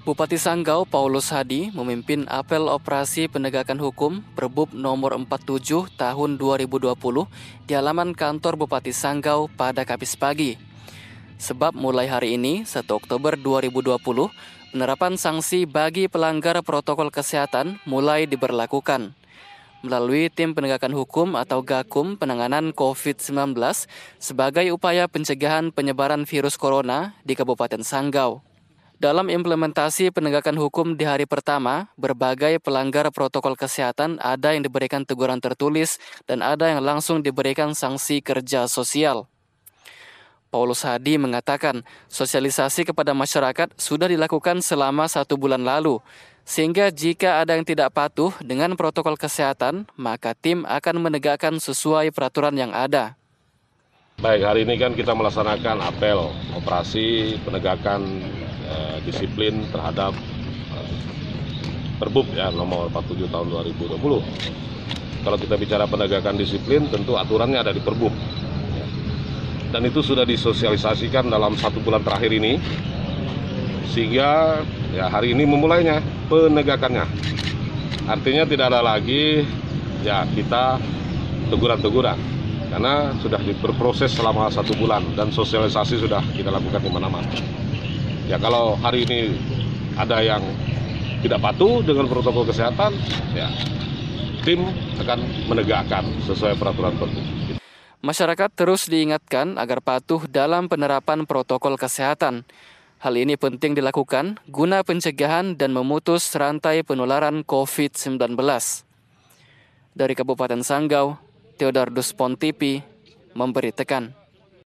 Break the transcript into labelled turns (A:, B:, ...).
A: Bupati Sanggau Paulus Hadi memimpin apel operasi penegakan hukum Perbup nomor 47 tahun 2020 di halaman kantor Bupati Sanggau pada Kamis pagi. Sebab mulai hari ini 1 Oktober 2020, penerapan sanksi bagi pelanggar protokol kesehatan mulai diberlakukan. Melalui Tim Penegakan Hukum atau Gakum Penanganan COVID-19 sebagai upaya pencegahan penyebaran virus corona di Kabupaten Sanggau. Dalam implementasi penegakan hukum di hari pertama, berbagai pelanggar protokol kesehatan ada yang diberikan teguran tertulis dan ada yang langsung diberikan sanksi kerja sosial. Paulus Hadi mengatakan, sosialisasi kepada masyarakat sudah dilakukan selama satu bulan lalu, sehingga jika ada yang tidak patuh dengan protokol kesehatan, maka tim akan menegakkan sesuai peraturan yang ada.
B: Baik, hari ini kan kita melaksanakan apel operasi penegakan Eh, disiplin terhadap eh, perbup ya nomor 47 tahun 2020. Kalau kita bicara penegakan disiplin tentu aturannya ada di perbup Dan itu sudah disosialisasikan dalam satu bulan terakhir ini sehingga ya hari ini memulainya penegakannya. Artinya tidak ada lagi ya kita teguran-teguran karena sudah diperproses selama satu bulan dan sosialisasi sudah kita lakukan di mana-mana ya kalau hari ini ada yang tidak patuh dengan protokol kesehatan ya
A: tim akan menegakkan sesuai peraturan pergub. Masyarakat terus diingatkan agar patuh dalam penerapan protokol kesehatan. Hal ini penting dilakukan guna pencegahan dan memutus rantai penularan COVID-19. Dari Kabupaten Sanggau, Theodor memberi tekan.